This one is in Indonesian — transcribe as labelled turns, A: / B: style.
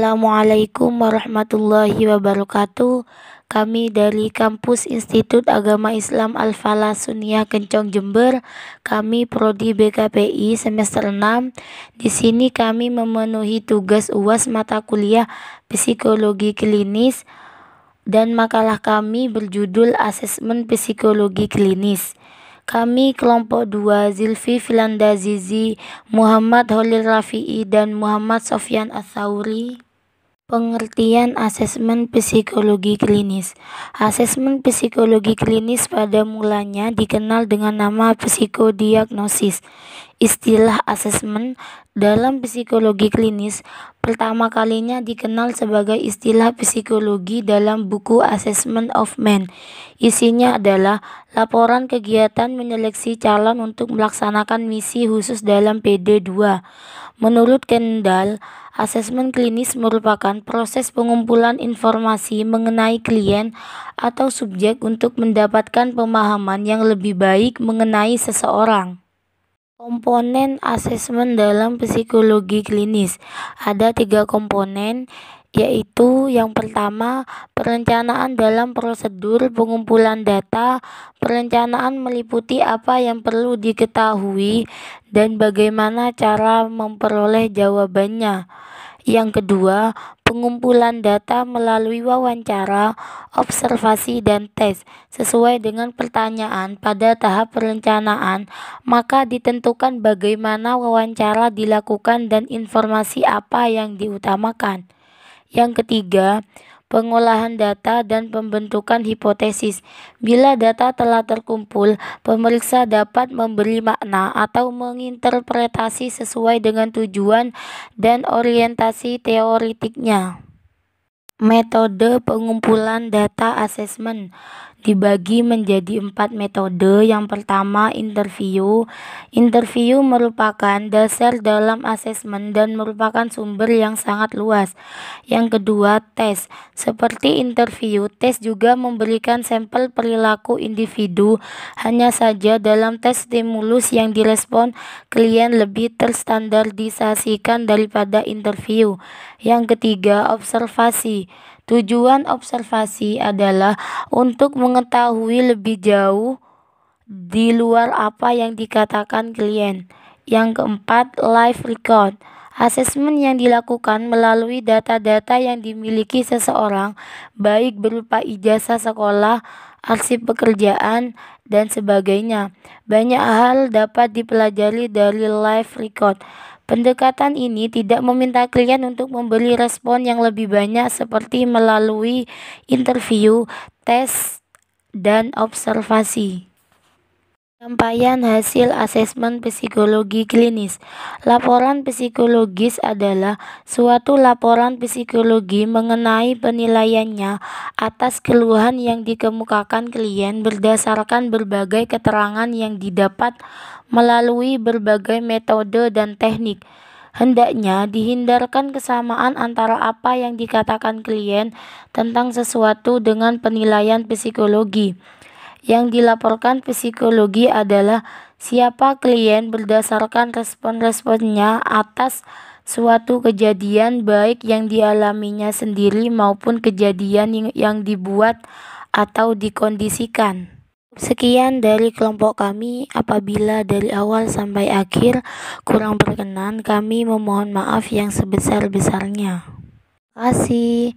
A: Assalamualaikum warahmatullahi wabarakatuh. Kami dari kampus Institut Agama Islam al fala Sunia Kencong Jember. Kami prodi BKPI semester 6. Di sini kami memenuhi tugas UAS mata kuliah Psikologi Klinis dan makalah kami berjudul Asesmen Psikologi Klinis. Kami kelompok 2 Zilfi Filanda Zizi, Muhammad Holil Rafi'i dan Muhammad Sofyan Athauri. Pengertian asesmen psikologi klinis. Asesmen psikologi klinis pada mulanya dikenal dengan nama psikodiagnosis. Istilah asesmen dalam psikologi klinis pertama kalinya dikenal sebagai istilah psikologi dalam buku Assessment of Men. Isinya adalah laporan kegiatan menyeleksi calon untuk melaksanakan misi khusus dalam PD2. Menurut Kendall, asesmen klinis merupakan proses pengumpulan informasi mengenai klien atau subjek untuk mendapatkan pemahaman yang lebih baik mengenai seseorang. Komponen asesmen dalam psikologi klinis ada tiga komponen, yaitu yang pertama perencanaan dalam prosedur pengumpulan data. Perencanaan meliputi apa yang perlu diketahui dan bagaimana cara memperoleh jawabannya. Yang kedua, pengumpulan data melalui wawancara, observasi, dan tes sesuai dengan pertanyaan pada tahap perencanaan, maka ditentukan bagaimana wawancara dilakukan dan informasi apa yang diutamakan. Yang ketiga, pengolahan data dan pembentukan hipotesis. Bila data telah terkumpul, pemeriksa dapat memberi makna atau menginterpretasi sesuai dengan tujuan dan orientasi teoritiknya. Metode pengumpulan data asesmen dibagi menjadi empat metode. Yang pertama, interview. Interview merupakan dasar dalam asesmen dan merupakan sumber yang sangat luas. Yang kedua, tes. Seperti interview, tes juga memberikan sampel perilaku individu. Hanya saja dalam tes stimulus yang direspon, klien lebih terstandardisasikan daripada interview. Yang ketiga, observasi. Tujuan observasi adalah untuk mengetahui lebih jauh di luar apa yang dikatakan klien. Yang keempat, live record. Asesmen yang dilakukan melalui data-data yang dimiliki seseorang, baik berupa ijazah sekolah, arsip pekerjaan, dan sebagainya. Banyak hal dapat dipelajari dari live record. Pendekatan ini tidak meminta klien untuk membeli respon yang lebih banyak seperti melalui interview, tes, dan observasi. Penyampaian hasil asesmen psikologi klinis. Laporan psikologis adalah suatu laporan psikologi mengenai penilaiannya atas keluhan yang dikemukakan klien berdasarkan berbagai keterangan yang didapat melalui berbagai metode dan teknik. Hendaknya dihindarkan kesamaan antara apa yang dikatakan klien tentang sesuatu dengan penilaian psikologi. Yang dilaporkan psikologi adalah siapa klien berdasarkan respon-responnya atas suatu kejadian baik yang dialaminya sendiri maupun kejadian yang dibuat atau dikondisikan. Sekian dari kelompok kami. Apabila dari awal sampai akhir kurang berkenan, kami memohon maaf yang sebesar-besarnya. Terima kasih.